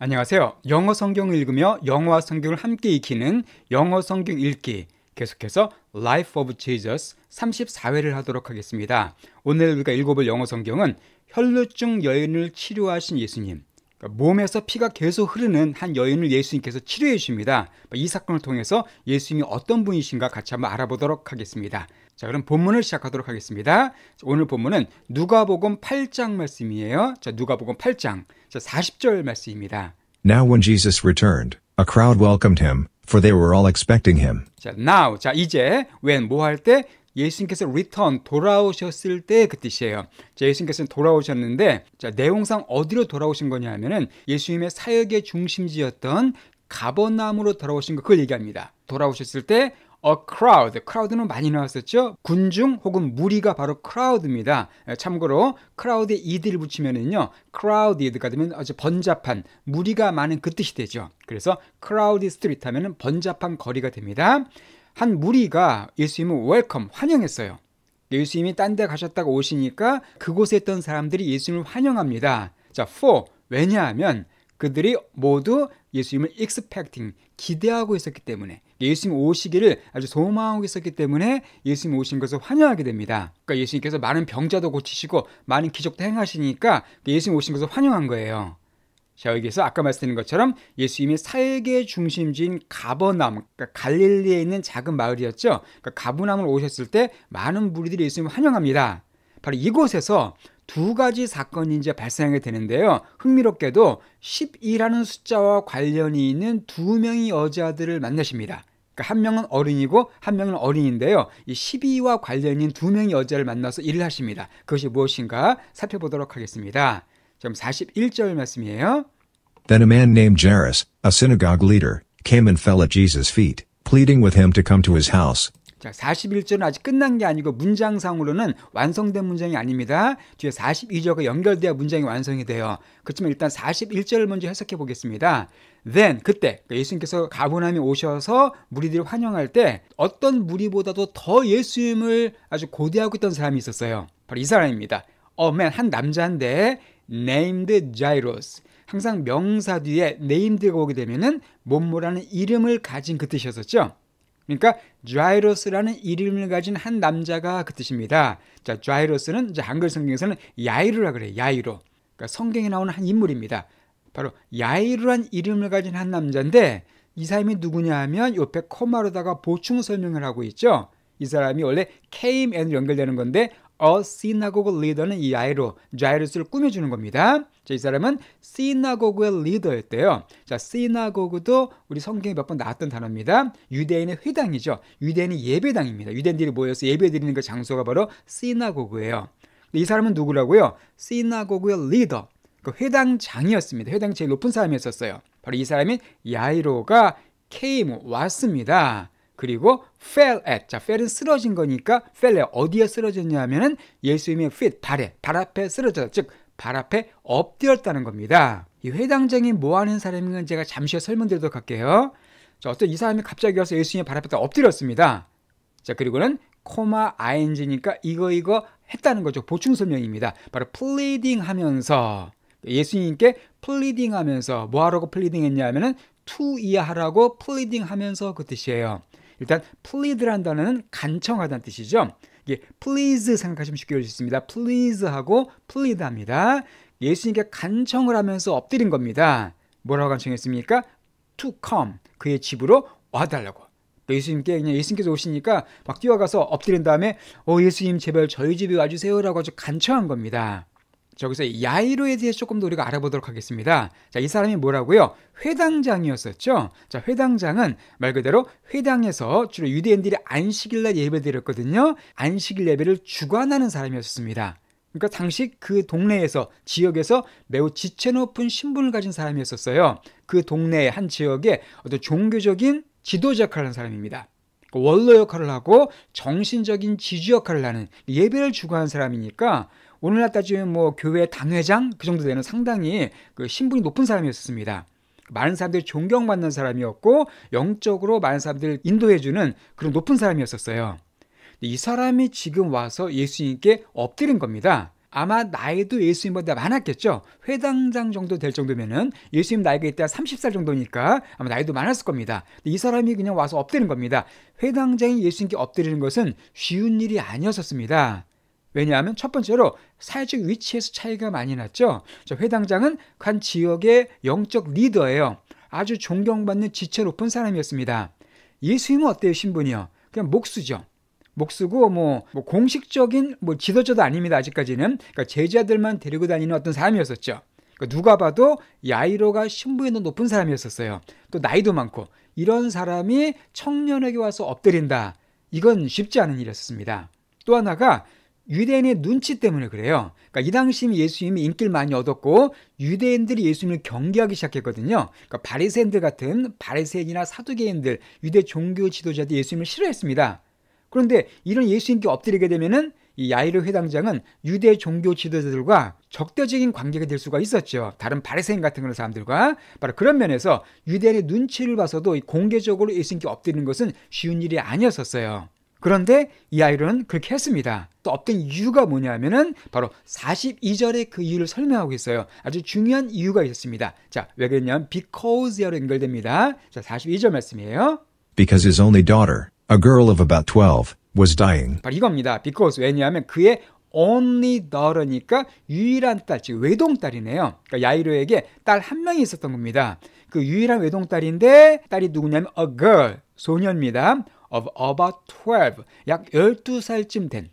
안녕하세요. 영어 성경을 읽으며 영어와 성경을 함께 익히는 영어 성경 읽기 계속해서 Life of Jesus 34회를 하도록 하겠습니다. 오늘 우리가 읽어볼 영어 성경은 혈루증 여인을 치료하신 예수님 그러니까 몸에서 피가 계속 흐르는 한 여인을 예수님께서 치료해 주십니다. 이 사건을 통해서 예수님이 어떤 분이신가 같이 한번 알아보도록 하겠습니다. 자, 그럼 본문을 시작하도록 하겠습니다. 오늘 본문은 누가복음 8장 말씀이에요. 자, 누가복음 8장. 자, 40절 말씀입니다. Now when Jesus returned, a crowd welcomed him, for they were all expecting him. 자, now. 자, 이제 when 뭐 할때 예수님께서 return 돌아오셨을 때 그 뜻이에요. 자, 예수님께서는 돌아오셨는데 자, 내용상 어디로 돌아오신 거냐 하면은 예수님의 사역의 중심지였던 가버나움으로 돌아오신 거 그걸 얘기합니다. 돌아오셨을 때 A crowd, crowd는 많이 나왔었죠. 군중 혹은 무리가 바로 crowd입니다. 예, 참고로 crowd에 ed를 붙이면은요, crowded가 되면 어제 번잡한 무리가 많은 그 뜻이 되죠. 그래서 crowded street 하면은 번잡한 거리가 됩니다. 한 무리가 예수님을 welcome 환영했어요. 예수님이 딴 데가셨다고 오시니까 그곳에 있던 사람들이 예수님을 환영합니다. 자, for 왜냐하면 그들이 모두 예수님을 expecting 기대하고 있었기 때문에 예수님 오시기를 아주 소망하고 있었기 때문에 예수님 오신 것을 환영하게 됩니다. 그러니까 예수님께서 많은 병자도 고치시고 많은 기적도 행하시니까 그러니까 예수님 오신 것을 환영한 거예요. 자, 여기서 아까 말씀드린 것처럼 예수님의 사역의 중심지인 가버남, 그러니까 갈릴리에 있는 작은 마을이었죠. 그러니까 가버남을 오셨을 때 많은 무리들이 예수님을 환영합니다. 바로 이곳에서 두 가지 사건이 이제 발생하게 되는데요. 흥미롭게도 12라는 숫자와 관련이 있는 두 명의 여자들을 만나십니다. 그러니까 한 명은 어린이고 한 명은 어린인데요. 이 12와 관련인 두 명의 여자를 만나서 일을 하십니다. 그것이 무엇인가 살펴보도록 하겠습니다. 지 41절 말씀이에요. Then a man named Jairus, a synagogue leader, came and fell at Jesus' feet, pleading with him to come to his house 자, 41절은 아직 끝난 게 아니고 문장상으로는 완성된 문장이 아닙니다. 뒤에 42절과 연결돼야 문장이 완성이 돼요. 그렇지만 일단 41절을 먼저 해석해 보겠습니다. Then 그때 그러니까 예수님께서 가보나움에 오셔서 무리들을 환영할 때 어떤 무리보다도 더 예수님을 아주 고대하고 있던 사람이 있었어요. 바로 이 사람입니다. 어맨 한 남자인데 named Jairus. 항상 명사 뒤에 named가 오게 되면은 몸모라는 이름을 가진 그 뜻이었었죠. 그러니까 좌이로스라는 이름을 가진 한 남자가 그 뜻입니다. 자, 좌이로스는 이제 한글 성경에서는 야이로라 그래요. 야이로. 그러니까 성경에 나오는 한 인물입니다. 바로 야이로란 이름을 가진 한 남자인데 이 사람이 누구냐 하면 옆에 코마로다가 보충 설명을 하고 있죠. 이 사람이 원래 케임에로 연결되는 건데 어 시나고그 리더는 이아이로 자이루스를 꾸며주는 겁니다. 자, 이 사람은 시나고그의 리더였대요. 자, 시나고그도 우리 성경에 몇 번 나왔던 단어입니다. 유대인의 회당이죠. 유대인의 예배당입니다. 유대인들이 모여서 예배드리는 그 장소가 바로 시나고그예요. 이 사람은 누구라고요? 시나고그의 리더, 그 회당장이었습니다. 회당 제일 높은 사람이었어요 바로 이 사람인 야이로가 케임 왔습니다. 그리고 fell at. 자, fell은 쓰러진 거니까 fell at. 어디에 쓰러졌냐 하면은 예수님의 feet, 발에, 발 앞에 쓰러졌다. 즉, 발 앞에 엎드렸다는 겁니다. 이 회당장이 뭐 하는 사람인건 제가 잠시 후에 설명드리도록 할게요. 자, 어떤 이 사람이 갑자기 와서 예수님의 발 앞에 엎드렸습니다. 자, 그리고는 코마 ing니까 이거 이거 했다는 거죠. 보충 설명입니다. 바로 pleading 하면서 예수님께 pleading 하면서 뭐 하라고 pleading 했냐 하면은 투 이하라고 pleading 하면서 그 뜻이에요. 일단 plead라는 단어는 간청하다는 뜻이죠. 이게 please 생각하시면 쉽게 외울 수 있습니다. please하고 plead합니다. 예수님께 간청을 하면서 엎드린 겁니다. 뭐라고 간청했습니까? to come 그의 집으로 와달라고. 예수님께 그냥 예수님께서 오시니까 막 뛰어가서 엎드린 다음에 어 예수님 제발 저희 집에 와주세요라고 아주 간청한 겁니다. 여기서 야이로에 대해서 조금 더 우리가 알아보도록 하겠습니다. 자, 이 사람이 뭐라고요? 회당장이었었죠. 자, 회당장은 말 그대로 회당에서 주로 유대인들이 안식일 날 예배드렸거든요. 안식일 예배를 주관하는 사람이었습니다. 그러니까 당시 그 동네에서 지역에서 매우 지체 높은 신분을 가진 사람이었었어요. 그 동네의 한지역의 어떤 종교적인 지도자 역할을 하는 사람입니다. 원로 역할을 하고 정신적인 지주 역할을 하는 예배를 주관하는 사람이니까 오늘날 따지면 뭐 교회 당회장 그 정도 되는 상당히 그 신분이 높은 사람이었습니다. 많은 사람들이 존경받는 사람이었고 영적으로 많은 사람들을 인도해주는 그런 높은 사람이었었어요. 이 사람이 지금 와서 예수님께 엎드린 겁니다. 아마 나이도 예수님보다 많았겠죠. 회당장 정도 될 정도면은 예수님 나이가 이때 30살 정도니까 아마 나이도 많았을 겁니다. 이 사람이 그냥 와서 엎드리는 겁니다. 회당장이 예수님께 엎드리는 것은 쉬운 일이 아니었었습니다. 왜냐하면 첫 번째로 사회적 위치에서 차이가 많이 났죠. 회당장은 간 지역의 영적 리더예요. 아주 존경받는 지체 높은 사람이었습니다. 예수님은 어때요, 신분이요? 그냥 목수죠. 목수고 뭐, 뭐 공식적인 뭐 지도자도 아닙니다. 아직까지는 그러니까 제자들만 데리고 다니는 어떤 사람이었었죠. 그러니까 누가 봐도 야이로가 신부에 더 높은 사람이었었어요. 또 나이도 많고 이런 사람이 청년에게 와서 엎드린다. 이건 쉽지 않은 일이었습니다. 또 하나가 유대인의 눈치 때문에 그래요. 그러니까 이 당시 예수님이 인기를 많이 얻었고 유대인들이 예수님을 경계하기 시작했거든요. 그러니까 바리새인들 같은 바리새인이나 사두개인들, 유대 종교 지도자들이 예수님을 싫어했습니다. 그런데 이런 예수님께 엎드리게 되면은 이 야이르 회당장은 유대 종교 지도자들과 적대적인 관계가 될 수가 있었죠. 다른 바리새인 같은 그런 사람들과 바로 그런 면에서 유대인의 눈치를 봐서도 공개적으로 예수님께 엎드리는 것은 쉬운 일이 아니었었어요. 그런데 이 아이로는 그렇게 했습니다. 또 업된 이유가 뭐냐면은 바로 42절의 그 이유를 설명하고 있어요. 아주 중요한 이유가 있었습니다. 자, 왜 그랬냐면 b e c a u s e 로 연결됩니다. 자, 42절 말씀이에요. Because his only daughter, a girl of about 12, was dying. 바로 이겁니다. because 왜냐하면 그의 only daughter니까 유일한 딸, 즉 외동딸이네요. 그러니까 야이로에게 딸 한 명이 있었던 겁니다. 그 유일한 외동딸인데 딸이 누구냐면 a girl, 소녀입니다. of about 12, 약 12살쯤 된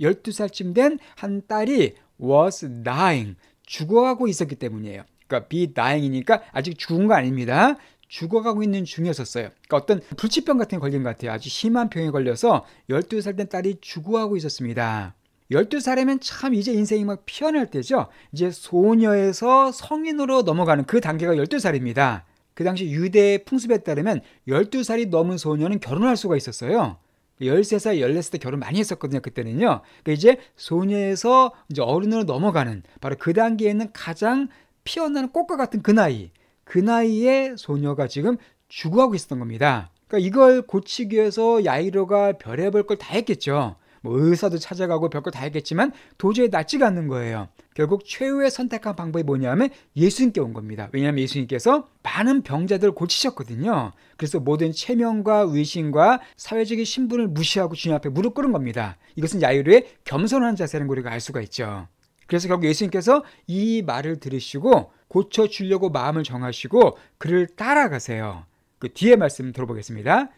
12살쯤 된 한 딸이 was dying, 죽어가고 있었기 때문이에요. 그러니까 be dying이니까 아직 죽은 거 아닙니다. 죽어가고 있는 중이었었어요. 그러니까 어떤 불치병 같은 걸린 것 같아요. 아주 심한 병에 걸려서 12살 된 딸이 죽어가고 있었습니다. 12살이면 참 이제 인생이 막 피어날 때죠. 이제 소녀에서 성인으로 넘어가는 그 단계가 12살입니다. 그 당시 유대 풍습에 따르면 12살이 넘은 소녀는 결혼할 수가 있었어요. 13살, 14살 때 결혼 많이 했었거든요. 그때는요. 그 이제 소녀에서 이제 어른으로 넘어가는 바로 그 단계에는 가장 피어나는 꽃과 같은 그 나이. 그 나이에 소녀가 지금 죽어가고 있었던 겁니다. 그러니까 이걸 고치기 위해서 야이로가 별의별 걸다 했겠죠. 뭐 의사도 찾아가고 별거 다 했겠지만 도저히 낫지가 않는 거예요. 결국 최후의 선택한 방법이 뭐냐면 예수님께 온 겁니다. 왜냐하면 예수님께서 많은 병자들을 고치셨거든요. 그래서 모든 체면과 의신과 사회적인 신분을 무시하고 주님 앞에 무릎 꿇은 겁니다. 이것은 야유르의 겸손한 자세라는 걸 우리가 알 수가 있죠. 그래서 결국 예수님께서 이 말을 들으시고 고쳐주려고 마음을 정하시고 그를 따라가세요. 그 뒤에 말씀 들어보겠습니다.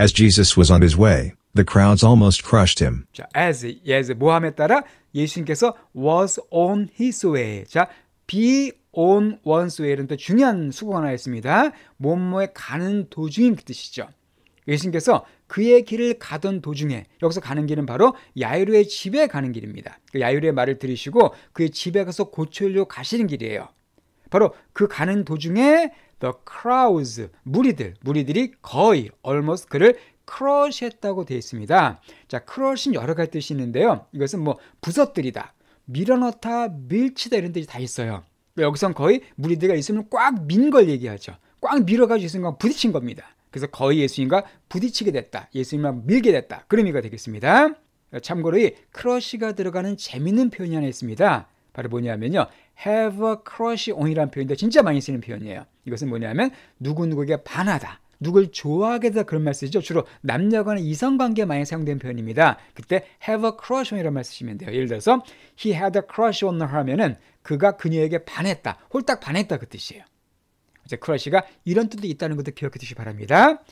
As Jesus was on his way, The crowds almost crushed him. 자, as yes 모함에 따라 예수님께서 was on his way. 자, be on one's way라는 또 중요한 수고가 하나 있습니다. 몸모에 가는 도중인 그 뜻이죠. 예수님께서 그의 길을 가던 도중에 여기서 가는 길은 바로 야이로의 집에 가는 길입니다. 그 야이로의 말을 들으시고 그의 집에 가서 고쳐려 가시는 길이에요. 바로 그 가는 도중에 the crowds 무리들 무리들이 거의 almost 그를 크러쉬했다고 되어 있습니다. 자, 크러쉬는 여러 가지 뜻이 있는데요. 이것은 뭐 부서뜨리다, 밀어넣다, 밀치다 이런 뜻이 다 있어요. 네, 여기선 거의 무리들가 있으면 꽉 민 걸 얘기하죠. 꽉 밀어가지고 예수님과 부딪힌 겁니다. 그래서 거의 예수님과 부딪히게 됐다. 예수님과 밀게 됐다. 그런 의미가 되겠습니다. 참고로 이 크러쉬가 들어가는 재미있는 표현이 하나 있습니다. 바로 뭐냐면요. have a crush on이라는 표현인데 진짜 많이 쓰는 표현이에요. 이것은 뭐냐면 누구누구에게 반하다. 누굴 좋아하게 돼서 그런 말 쓰죠. 주로 남녀 간의 이성관계에 많이 사용된 표현입니다. 그때 have a crush on 이런 말 쓰시면 돼요. 예를 들어서 he had a crush on her 하면은 그가 그녀에게 반했다. 홀딱 반했다 그 뜻이에요. 이제 크러쉬가 이런 뜻도 있다는 것도 기억해 두시기 바랍니다.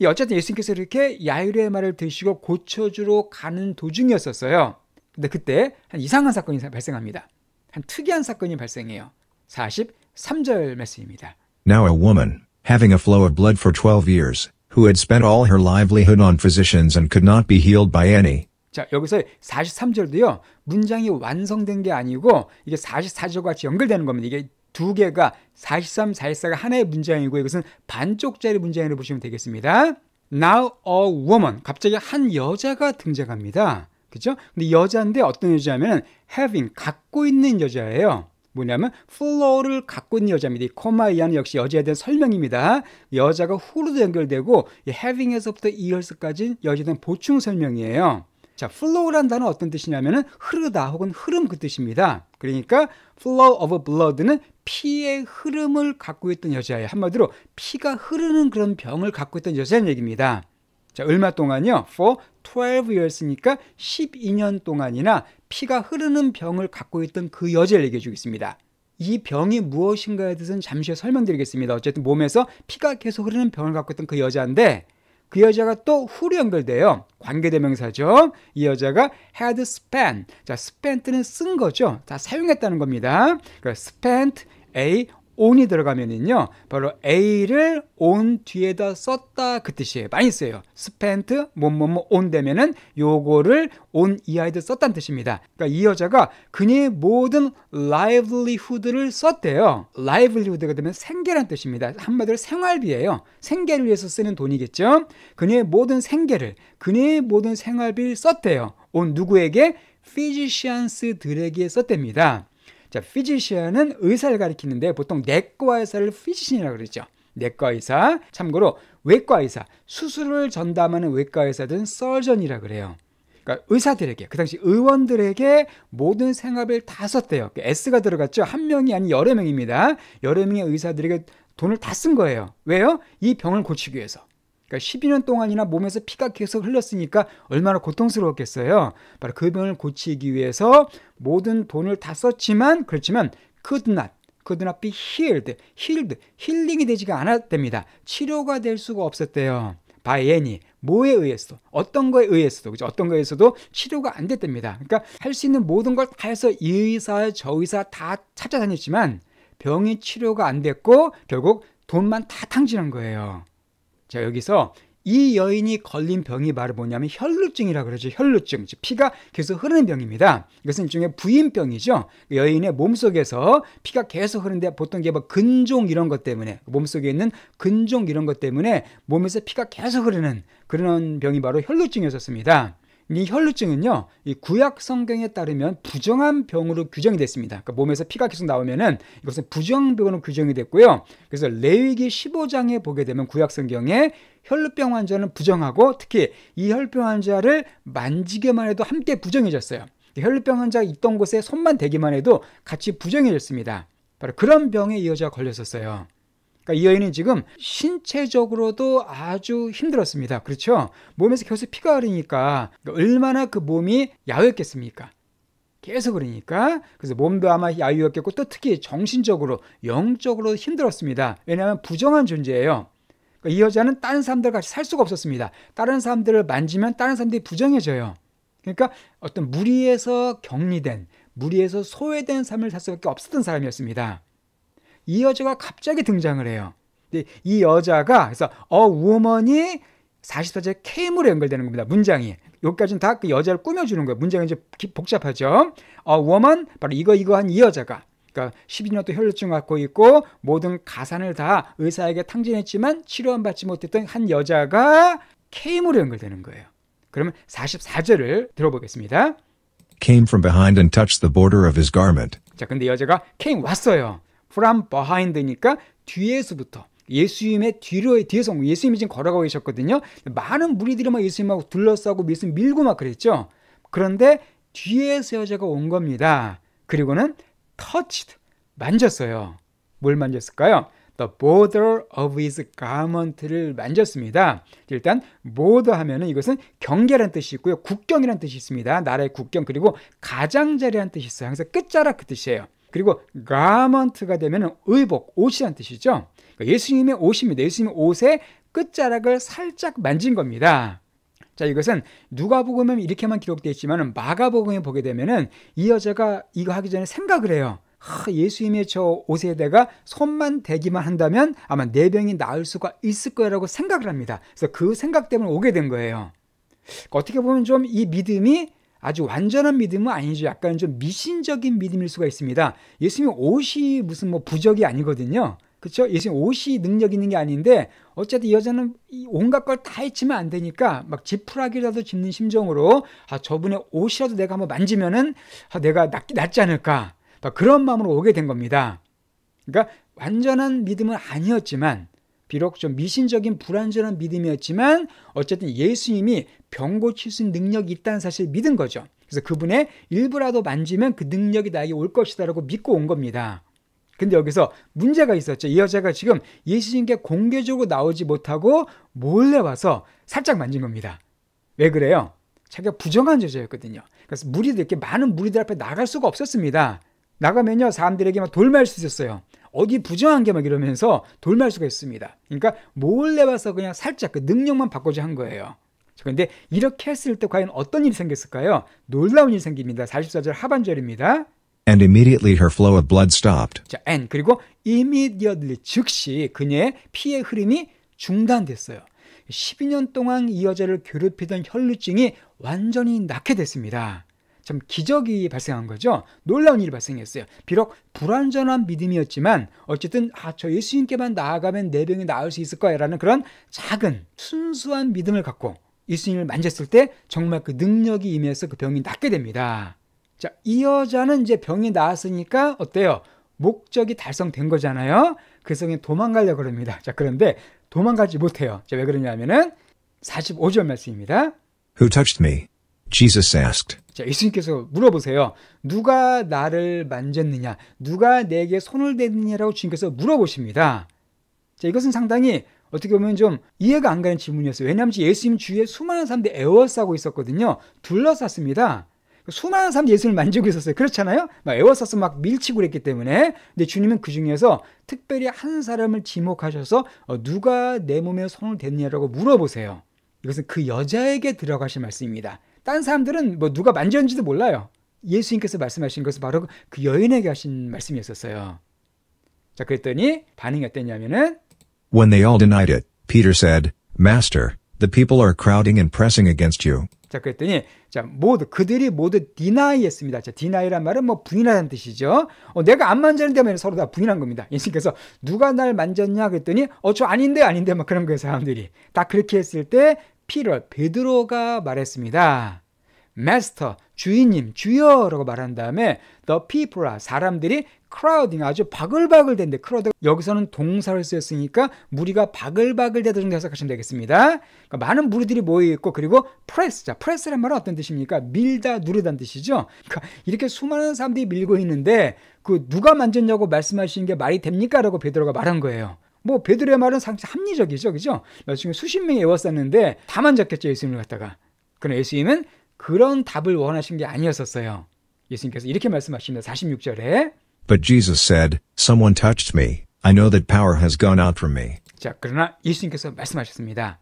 예, 어쨌든 예수님께서 이렇게 야유로의 말을 드시고 고쳐주러 가는 도중이었었어요. 근데 그때 한 이상한 사건이 발생합니다. 한 특이한 사건이 발생해요. 43절 말씀입니다. Now a woman having a flow of blood for 12 years, who had spent all her livelihood on physicians and could not be healed by any. 자, 여기서 43절도요. 문장이 완성된 게 아니고 이게 44절과 같이 연결되는 겁니다. 이게 두 개가 43, 44가 하나의 문장이고 이것은 반쪽짜리 문장으로 보시면 되겠습니다. Now a woman. 갑자기 한 여자가 등장합니다. 그죠? 근데 여자인데 어떤 여자냐면 having, 갖고 있는 여자예요. 뭐냐면 플로우를 갖고 있는 여자입니다. 이 코마 이하는 역시 여자에 대한 설명입니다. 여자가 후로도 연결되고 이 having에서부터 이어서까지 여자에 대한 보충 설명이에요. 자, flow란 단어 어떤 뜻이냐면은 흐르다 혹은 흐름 그 뜻입니다. 그러니까 flow of blood는 피의 흐름을 갖고 있던 여자예요. 한마디로 피가 흐르는 그런 병을 갖고 있던 여자는 얘기입니다. 자, 얼마 동안요? 이 for 12 years니까 12년 동안이나 피가 흐르는 병을 갖고 있던 그 여자를 얘기해 주겠습니다. 이 병이 무엇인가에 대해서는 잠시 후에 설명드리겠습니다. 어쨌든 몸에서 피가 계속 흐르는 병을 갖고 있던 그 여자인데 그 여자가 또 후로 연결돼요. 관계대명사죠. 이 여자가 had spent. 자, spent는 쓴 거죠. 다 사용했다는 겁니다. 그러니까 spent a on이 들어가면은요 바로 a를 on 뒤에다 썼다 그 뜻이에요 많이 써요 spent 뭐뭐뭐 on 되면은 요거를 on 이하에도 썼다는 뜻입니다 그러니까 이 여자가 그녀의 모든 livelihood를 썼대요 livelihood가 되면 생계란 뜻입니다 한마디로 생활비예요 생계를 위해서 쓰는 돈이겠죠 그녀의 모든 생계를 그녀의 모든 생활비를 썼대요 on 누구에게 physicians들에게 썼답니다 자, physician은 의사를 가리키는데 보통 내과 의사를 physician이라고 그러죠. 내과 의사. 참고로 외과 의사, 수술을 전담하는 외과 의사들은 surgeon이라 그래요. 그러니까 의사들에게 그 당시 의원들에게 모든 생업을 다 썼대요. 그 S가 들어갔죠. 한 명이 아닌 여러 명입니다. 여러 명의 의사들에게 돈을 다 쓴 거예요. 왜요? 이 병을 고치기 위해서. 그러니까 12년 동안이나 몸에서 피가 계속 흘렀으니까 얼마나 고통스러웠겠어요. 바로 그 병을 고치기 위해서 모든 돈을 다 썼지만 그렇지만 could not, could not be healed, healed, 힐링이 되지가 않았답니다. 치료가 될 수가 없었대요. by any, 뭐에 의해서도 어떤 거에 의해서도 그죠 어떤 거에 서도 치료가 안 됐답니다. 그러니까 할 수 있는 모든 걸 다 해서 이 의사 저 의사 다 찾아다녔지만 병이 치료가 안 됐고 결국 돈만 다 탕진한 거예요. 자, 여기서 이 여인이 걸린 병이 바로 뭐냐면 혈루증이라 그러죠. 혈루증. 즉 피가 계속 흐르는 병입니다. 이것은 일종의 부인병이죠. 그 여인의 몸속에서 피가 계속 흐르는데 보통 이게 뭐 근종 이런 것 때문에 몸속에 있는 근종 이런 것 때문에 몸에서 피가 계속 흐르는 그런 병이 바로 혈루증이었습니다. 이 혈루증은요, 이 구약 성경에 따르면 부정한 병으로 규정이 됐습니다. 그러니까 몸에서 피가 계속 나오면은 이것은 부정병으로 규정이 됐고요. 그래서 레위기 15장에 보게 되면 구약 성경에 혈루병 환자는 부정하고 특히 이 혈병 환자를 만지게만 해도 함께 부정해졌어요. 혈루병 환자가 있던 곳에 손만 대기만 해도 같이 부정해졌습니다. 바로 그런 병에 이 여자가 걸렸었어요. 그러니까 이여인은 지금 신체적으로도 아주 힘들었습니다. 그렇죠? 몸에서 계속 피가 흐르니까 그러니까 얼마나 그 몸이 야외였겠습니까? 계속 그러니까 그래서 몸도 아마 야유였겠고 또 특히 정신적으로 영적으로 힘들었습니다. 왜냐하면 부정한 존재예요. 그러니까 이 여자는 다른 사람들 같이 살 수가 없었습니다. 다른 사람들을 만지면 다른 사람들이 부정해져요. 그러니까 어떤 무리에서 격리된 무리에서 소외된 삶을 살 수밖에 없었던 사람이었습니다. 이 여자가 갑자기 등장을 해요. 근데 이 여자가 그래서 어 우먼이 44제 케임으로 연결되는 겁니다. 문장이. 여기까지는 다 그 여자를 꾸며주는 거예요. 문장이 이제 복잡하죠. 어, 우 o m 바로 이거, 이거 한 이 여자가. 그러니까 12년 도 혈류증 갖고 있고 모든 가산을 다 의사에게 탕진했지만 치료받지 못했던 한 여자가 케임으로 연결되는 거예요. 그러면 44절을 들어보겠습니다. came from behind and touched the border of his garment. 자, 근데 여자가 came 왔어요. from behind니까 뒤에서부터 예수님의 뒤로 의 뒤에서 예수님이 지금 걸어가고 계셨거든요. 많은 무리들이 막 예수님하고 둘러싸고 예수님 밀고 막 그랬죠. 그런데 뒤에서 여자가 온 겁니다. 그리고는 touched 만졌어요. 뭘 만졌을까요? The border of his garment를 만졌습니다. 일단 border 하면은 이것은 경계라는 뜻이 있고요. 국경이라는 뜻이 있습니다. 나라의 국경 그리고 가장자리라는 뜻이 있어요. 항상 끝자락 그 뜻이에요. 그리고 가먼트가 되면 의복, 옷이란 뜻이죠. 그러니까 예수님의 옷입니다. 예수님의 옷의 끝자락을 살짝 만진 겁니다. 자, 이것은 누가복음에 이렇게만 기록되어 있지만 마가복음에 보게 되면은 이 여자가 이거 하기 전에 생각을 해요. 하, 예수님의 저옷에대가 손만 대기만 한다면 아마 내 병이 나을 수가 있을 거라고 생각을 합니다. 그래서 그 생각 때문에 오게 된 거예요. 그러니까 어떻게 보면 좀 이 믿음이 아주 완전한 믿음은 아니죠. 약간 좀 미신적인 믿음일 수가 있습니다. 예수님 옷이 무슨 뭐 부적이 아니거든요. 그렇죠? 예수님 옷이 능력 있는 게 아닌데 어쨌든 여자는 온갖 걸다해지면안 되니까 막 지푸라기라도 짚는 심정으로 아 저분의 옷이라도 내가 한번 만지면은 아 내가 낫, 낫지 않을까 그런 마음으로 오게 된 겁니다. 그러니까 완전한 믿음은 아니었지만 비록 좀 미신적인 불완전한 믿음이었지만 어쨌든 예수님이 병 고칠 수 있는 능력이 있다는 사실을 믿은 거죠. 그래서 그분의 일부라도 만지면 그 능력이 나에게 올 것이다라고 믿고 온 겁니다. 근데 여기서 문제가 있었죠. 이 여자가 지금 예수님께 공개적으로 나오지 못하고 몰래 와서 살짝 만진 겁니다. 왜 그래요? 자기가 부정한 제자였거든요. 그래서 무리들 이렇게 많은 무리들 앞에 나갈 수가 없었습니다. 나가면요 사람들에게 막 돌말 수 있었어요. 어디 부정한 게 막 이러면서 돌말 수가 있습니다. 그러니까 몰래 와서 그냥 살짝 그 능력만 바꿔줘 한 거예요. 그런데 이렇게 했을 때 과연 어떤 일이 생겼을까요? 놀라운 일이 생깁니다. 44절 하반절입니다. And immediately her flow of blood stopped. 자, and 그리고 immediately 즉시 그녀의 피의 흐름이 중단됐어요. 12년 동안 이 여자를 괴롭히던 혈루증이 완전히 낫게 됐습니다. 참 기적이 발생한 거죠. 놀라운 일이 발생했어요. 비록 불완전한 믿음이었지만 어쨌든 아, 저 예수님께만 나아가면 내 병이 나을 수 있을 거야라는 그런 작은 순수한 믿음을 갖고 예수님을 만졌을 때 정말 그 능력이 임해서 그 병이 낫게 됩니다. 자, 이 여자는 이제 병이 나았으니까 어때요? 목적이 달성된 거잖아요. 그 성에 도망가려고 그럽니다. 자, 그런데 도망가지 못해요. 자, 왜 그러냐면은 45절 말씀입니다. Who touched me? Jesus asked. 자, 예수님께서 물어보세요. 누가 나를 만졌느냐? 누가 내게 손을 대느냐라고 주님께서 물어보십니다. 자, 이것은 상당히 어떻게 보면 좀 이해가 안 가는 질문이었어요. 왜냐하면 예수님 주위에 수많은 사람들이 에워싸고 있었거든요. 둘러쌌습니다. 수많은 사람들이 예수를 만지고 있었어요. 그렇잖아요? 막 에워싸서 막 밀치고 그랬기 때문에. 근데 주님은 그 중에서 특별히 한 사람을 지목하셔서 어, 누가 내 몸에 손을 댔냐라고 물어보세요. 이것은 그 여자에게 들어가실 말씀입니다. 딴 사람들은 뭐 누가 만졌는지도 몰라요. 예수님께서 말씀하신 것은 바로 그 여인에게 하신 말씀이었었어요. 자, 그랬더니 반응이 어땠냐면은 When they all denied it, Peter said, "Master, the people are crowding and pressing against you." 자, 그랬더니 자, 모두 그들이 모두 디나이했습니다. 자, 디나이란 말은 뭐 부인하다는 뜻이죠. 어, 내가 안 만졌는데 하면 서로 다 부인한 겁니다. 예수님께서 누가 날 만졌냐 그랬더니 어, 저 아닌데 아닌데 막 그런 거예요, 사람들이. 다 그렇게 했을 때 피월 베드로가 말했습니다. 마스터, 주인님, 주여라고 말한 다음에 the people라 사람들이 crowding 아주 바글바글 된데 crowd 여기서는 동사를 쓰였으니까 무리가 바글바글 되다 정도 해석하시면 되겠습니다. 그러니까 많은 무리들이 모여 있고 그리고 press 자 press란 말은 어떤 뜻입니까? 밀다 누르다는 뜻이죠. 그러니까 이렇게 수많은 사람들이 밀고 있는데 그 누가 만졌냐고 말씀하시는 게 말이 됩니까라고 베드로가 말한 거예요. 뭐 베드로의 말은 상당히 합리적이죠. 그죠? 나중에 수십 명이 외웠었는데 다만 적겠죠. 예수님을 갖다가. 그러나 예수님은 그런 답을 원하신 게 아니었었어요. 예수님께서 이렇게 말씀하십니다. 46절에 But Jesus said, someone touched me. I know that power has gone out from me. 자, 그러나 예수님께서 말씀하셨습니다.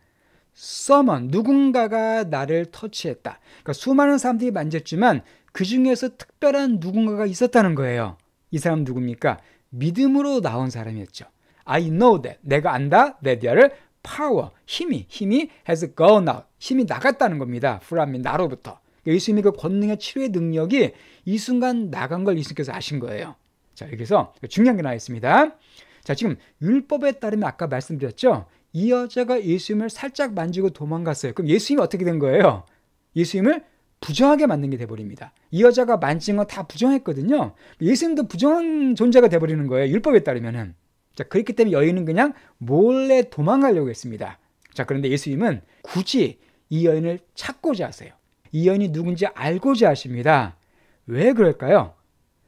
someone 누군가가 나를 터치했다. 그러니까 수많은 사람들이 만졌지만 그 중에서 특별한 누군가가 있었다는 거예요. 이 사람 누굽니까? 믿음으로 나온 사람이었죠. I know that. 내가 안다. that야를 power, 힘이, 힘이 has gone out. 힘이 나갔다는 겁니다. from이 나로부터. 그러니까 예수님의 그 권능의 치료의 능력이 이 순간 나간 걸 예수님께서 아신 거예요. 자, 여기서 중요한 게 나와 있습니다. 자, 지금 율법에 따르면 아까 말씀드렸죠? 이 여자가 예수님을 살짝 만지고 도망갔어요. 그럼 예수님이 어떻게 된 거예요? 예수님을 부정하게 만든 게 돼버립니다. 이 여자가 만진 건 다 부정했거든요. 예수님도 부정한 존재가 돼버리는 거예요. 율법에 따르면은. 자, 그렇기 때문에 여인은 그냥 몰래 도망가려고 했습니다. 자, 그런데 예수님은 굳이 이 여인을 찾고자 하세요. 이 여인이 누군지 알고자 하십니다. 왜 그럴까요?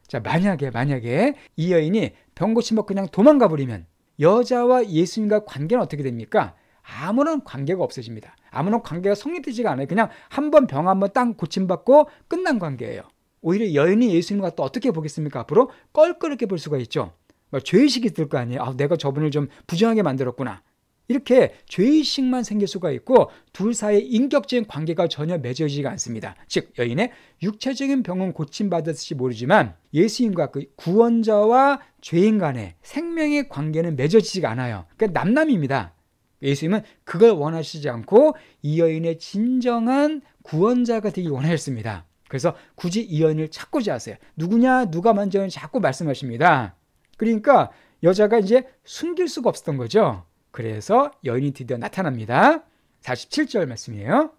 자, 만약에, 만약에 이 여인이 병 고치면 그냥 도망가 버리면 여자와 예수님과 관계는 어떻게 됩니까? 아무런 관계가 없어집니다. 아무런 관계가 성립되지가 않아요. 그냥 한 번 병 한번 땅 고침받고 끝난 관계예요. 오히려 여인이 예수님과 또 어떻게 보겠습니까? 앞으로 껄끄럽게 볼 수가 있죠. 죄의식이 들 거 아니에요. 아, 내가 저분을 좀 부정하게 만들었구나. 이렇게 죄의식만 생길 수가 있고 둘 사이에 인격적인 관계가 전혀 맺어지지가 않습니다. 즉 여인의 육체적인 병은 고침받았을지 모르지만 예수님과 그 구원자와 죄인 간의 생명의 관계는 맺어지지가 않아요. 그러니까 남남입니다. 예수님은 그걸 원하시지 않고 이 여인의 진정한 구원자가 되기 원하셨습니다. 그래서 굳이 이 여인을 찾고자 하세요. 누구냐 누가 먼저는 자꾸 말씀하십니다. 그러니까 여자가 이제 숨길 수가 없었던 거죠. 그래서 여인이 드디어 나타납니다. 47절 말씀이에요.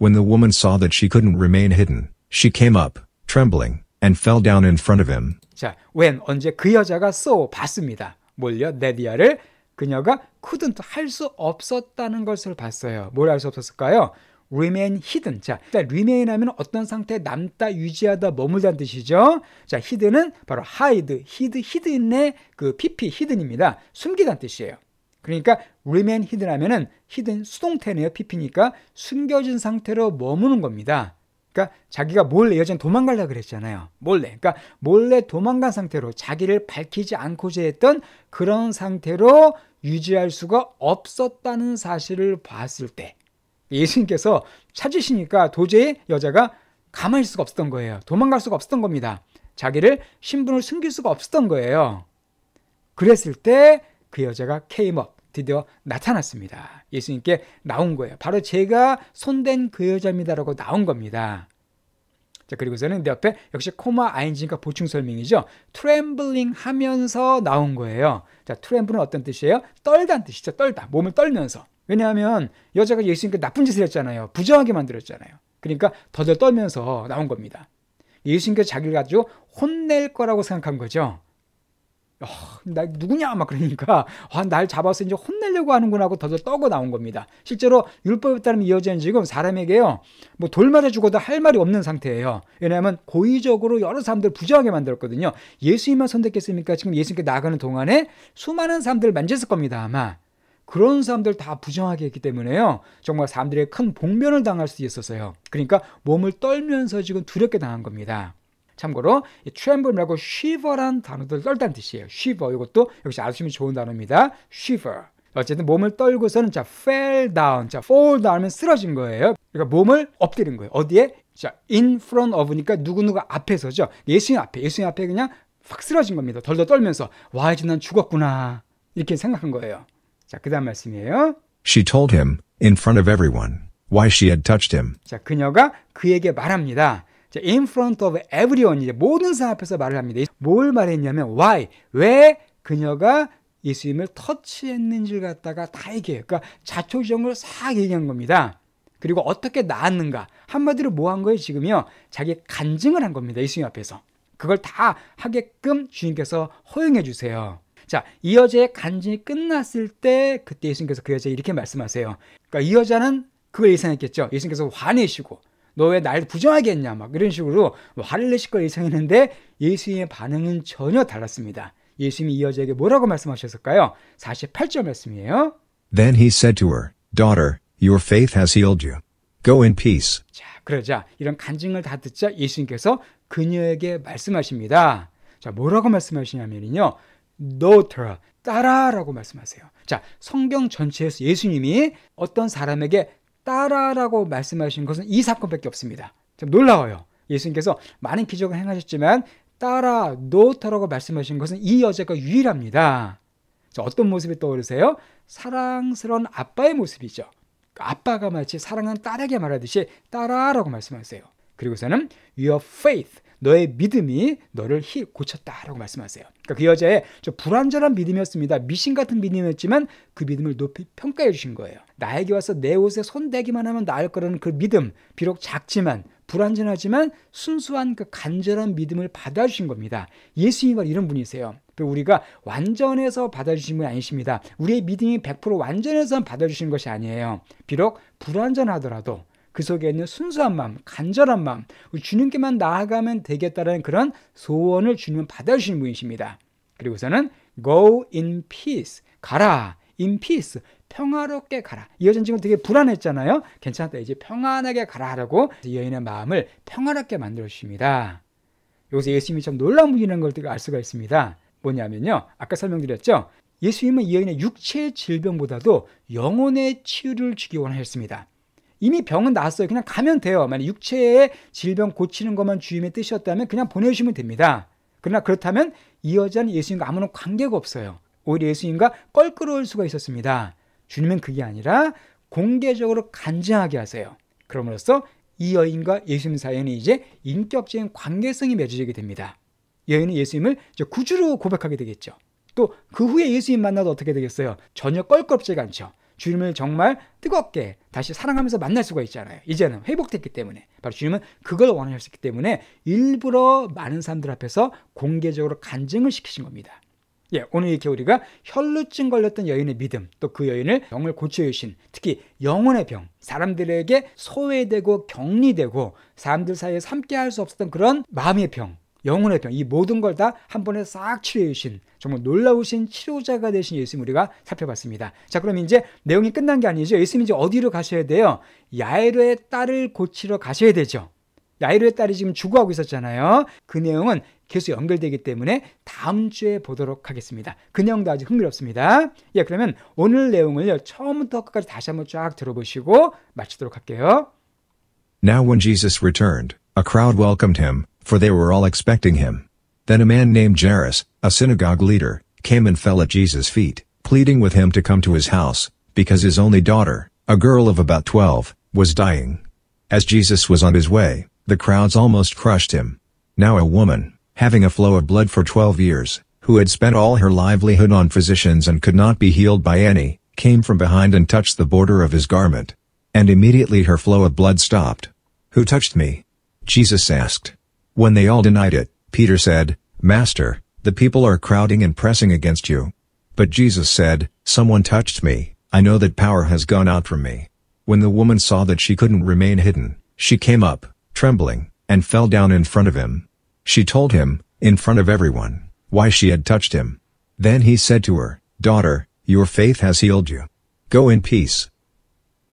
When the woman saw that she couldn't remain hidden, she came up, trembling, and fell down in front of him. 자, when 언제 그 여자가 so 봤습니다. 몰려 네디아를 그녀가 couldn't 할 수 없었다는 것을 봤어요. 뭘 할 수 없었을까요? remain hidden. 자, 일단 remain 하면 어떤 상태에 남다, 유지하다, 머물다는 뜻이죠. 자, hidden은 바로 hide, hid, hidden의 그 pp, hidden입니다. 숨기다는 뜻이에요. 그러니까 remain hidden 하면은 hidden 수동태네요. pp니까 숨겨진 상태로 머무는 겁니다. 그러니까 자기가 몰래 여전 도망갈라 그랬잖아요. 몰래. 그러니까 몰래 도망간 상태로 자기를 밝히지 않고자 했던 그런 상태로 유지할 수가 없었다는 사실을 봤을 때 예수님께서 찾으시니까 도저히 여자가 가만히 있을 수가 없었던 거예요. 도망갈 수가 없었던 겁니다. 자기를 신분을 숨길 수가 없었던 거예요. 그랬을 때 그 여자가 케이업 드디어 나타났습니다. 예수님께 나온 거예요. 바로 제가 손댄 그 여자입니다라고 나온 겁니다. 자, 그리고서는 내 옆에 역시 코마 아인지니까 보충 설명이죠. 트램블링 하면서 나온 거예요. 자, 트램블은 어떤 뜻이에요? 떨단 뜻이죠. 떨다. 몸을 떨면서. 왜냐하면 여자가 예수님께 나쁜 짓을 했잖아요. 부정하게 만들었잖아요. 그러니까 더들 떨면서 나온 겁니다. 예수님께서 자기를 가지고 혼낼 거라고 생각한 거죠. 어, 나 누구냐 막 그러니까 아, 날 잡아서 이제 혼내려고 하는구나 하고 더들 떠고 나온 겁니다. 실제로 율법에 따르면 이여자는 지금 사람에게요. 뭐돌맞해 죽어도 할 말이 없는 상태예요. 왜냐하면 고의적으로 여러 사람들 을 부정하게 만들었거든요. 예수님만 선택했으니까 지금 예수님께 나가는 동안에 수많은 사람들을 만졌을 겁니다. 아마 그런 사람들 다 부정하게 했기 때문에요. 정말 사람들의 큰 복면을 당할 수 있었어요. 그러니까 몸을 떨면서 지금 두렵게 당한 겁니다. 참고로 t r e m b l e 라고 shiver란 단어도 떨다는 뜻이에요. shiver 이것도 역시 아시면 좋은 단어입니다. shiver. 어쨌든 몸을 떨고서는 자 fell down, 자 fall down하면 쓰러진 거예요. 그러니까 몸을 엎드린 거예요. 어디에? 자 in front of니까 누구누구 앞에서죠. 예수님 앞에, 예수님 앞에 그냥 확 쓰러진 겁니다. 덜덜 떨면서 와 이제 난 죽었구나 이렇게 생각한 거예요. 자, 그다음 말씀이에요. She told him in front of everyone why she had touched him. 자, 그녀가 그에게 말합니다. 자, in front of everyone 이제 모든 사람 앞에서 말을 합니다. 뭘 말했냐면 why 왜 그녀가 예수님을 터치했는지를 갖다가 다 얘기해요. 그러니까 자초지종을 싹 얘기한 겁니다. 그리고 어떻게 나왔는가 한마디로 뭐 한 거예요 지금요 자기 간증을 한 겁니다 예수님 앞에서 그걸 다 하게끔 주님께서 허용해 주세요 자, 이 여자의 간증이 끝났을 때 그때 예수님께서 그 여자에 이렇게 말씀하세요. 그러니까 이 여자는 그걸 예상했겠죠. 예수님께서 화내시고 너 왜 날 부정하게 했냐 막 이런 식으로 화를 내실 걸 예상했는데 예수님의 반응은 전혀 달랐습니다. 예수님이 이 여자에게 뭐라고 말씀하셨을까요? 48절 말씀이에요. Then he said to her, Daughter, your faith has healed you. Go in peace. 자, 그러자 이런 간증을 다 듣자 예수님께서 그녀에게 말씀하십니다. 자, 뭐라고 말씀하시냐면요. 노터라 따라라고 말씀하세요. 자, 성경 전체에서 예수님이 어떤 사람에게 따라라고 말씀하신 것은 이 사건밖에 없습니다. 참 놀라워요. 예수님께서 많은 기적을 행하셨지만 따라 노터라고 말씀하신 것은 이 여자가 유일합니다. 자, 어떤 모습이 떠오르세요? 사랑스러운 아빠의 모습이죠. 아빠가 마치 사랑하 딸에게 말하듯이 따라라고 말씀하세요. 그리고서는 your faith 너의 믿음이 너를 힐 고쳤다라고 말씀하세요. 그러니까 그 여자의 저 불완전한 믿음이었습니다. 미신 같은 믿음이었지만 그 믿음을 높이 평가해 주신 거예요. 나에게 와서 내 옷에 손대기만 하면 나을 거라는 그 믿음, 비록 작지만 불완전하지만 순수한 그 간절한 믿음을 받아주신 겁니다. 예수님이 이런 분이세요. 그 우리가 완전해서 받아주신 분이 아니십니다. 우리의 믿음이 100% 완전해서 받아주신 것이 아니에요. 비록 불완전하더라도 그 속에 있는 순수한 마음, 간절한 마음, 주님께만 나아가면 되겠다는 그런 소원을 주님은 받아주시는 분이십니다. 그리고서는 go in peace, 가라, in peace, 평화롭게 가라. 이 여자는 지금 되게 불안했잖아요. 괜찮다. 이제 평안하게 가라라고 여인의 마음을 평화롭게 만들어 주십니다. 여기서 예수님이 참 놀라운 분이라는 걸 알 수가 있습니다. 뭐냐면요. 아까 설명드렸죠. 예수님은 이 여인의 육체의 질병보다도 영혼의 치유를 주기 원하셨습니다. 이미 병은 나 났어요. 그냥 가면 돼요. 만약 육체의 질병 고치는 것만 주님의 뜻이었다면 그냥 보내주시면 됩니다. 그러나 그렇다면 이 여자는 예수님과 아무런 관계가 없어요. 오히려 예수님과 껄끄러울 수가 있었습니다. 주님은 그게 아니라 공개적으로 간증하게 하세요. 그럼으로써 이 여인과 예수님 사이에는 이제 인격적인 관계성이 맺어지게 됩니다. 여인은 예수님을 구주로 고백하게 되겠죠. 또 그 후에 예수님 만나도 어떻게 되겠어요? 전혀 껄끄럽지가 않죠. 주님을 정말 뜨겁게 다시 사랑하면서 만날 수가 있잖아요. 이제는 회복됐기 때문에. 바로 주님은 그걸 원하셨기 때문에 일부러 많은 사람들 앞에서 공개적으로 간증을 시키신 겁니다. 예, 오늘 이렇게 우리가 혈루증 걸렸던 여인의 믿음, 또 그 여인을 영을 고쳐주신, 특히 영혼의 병, 사람들에게 소외되고 격리되고 사람들 사이에 삼께할 수 없었던 그런 마음의 병, 영혼의 병, 이 모든 걸 다 한 번에 싹 치료해 주신 정말 놀라우신 치료자가 되신 예수님 우리가 살펴봤습니다. 자, 그럼 이제 내용이 끝난 게 아니죠. 예수님 이제 어디로 가셔야 돼요? 야에로의 딸을 고치러 가셔야 되죠. 야이로의 딸이 지금 죽어가고 있었잖아요. 그 내용은 계속 연결되기 때문에 다음 주에 보도록 하겠습니다. 그 내용도 아주 흥미롭습니다. 예, 그러면 오늘 내용을 처음부터 끝까지 다시 한번 쫙 들어보시고 마치도록 할게요. Now when Jesus returned, a crowd welcomed him, for they were all expecting him. Then a man named Jairus, a synagogue leader, came and fell at Jesus' feet, pleading with him to come to his house, because his only daughter, a girl of about twelve, was dying. As Jesus was on his way, the crowds almost crushed him. Now a woman, having a flow of blood for twelve years, who had spent all her livelihood on physicians and could not be healed by any, came from behind and touched the border of his garment. And immediately her flow of blood stopped. Who touched me? Jesus asked. When they all denied it, Peter said, Master, the people are crowding and pressing against you. But Jesus said, Someone touched me, I know that power has gone out from me. When the woman saw that she couldn't remain hidden, she came up, trembling, and fell down in front of him. She told him, in front of everyone, why she had touched him. Then he said to her, Daughter, your faith has healed you. Go in peace.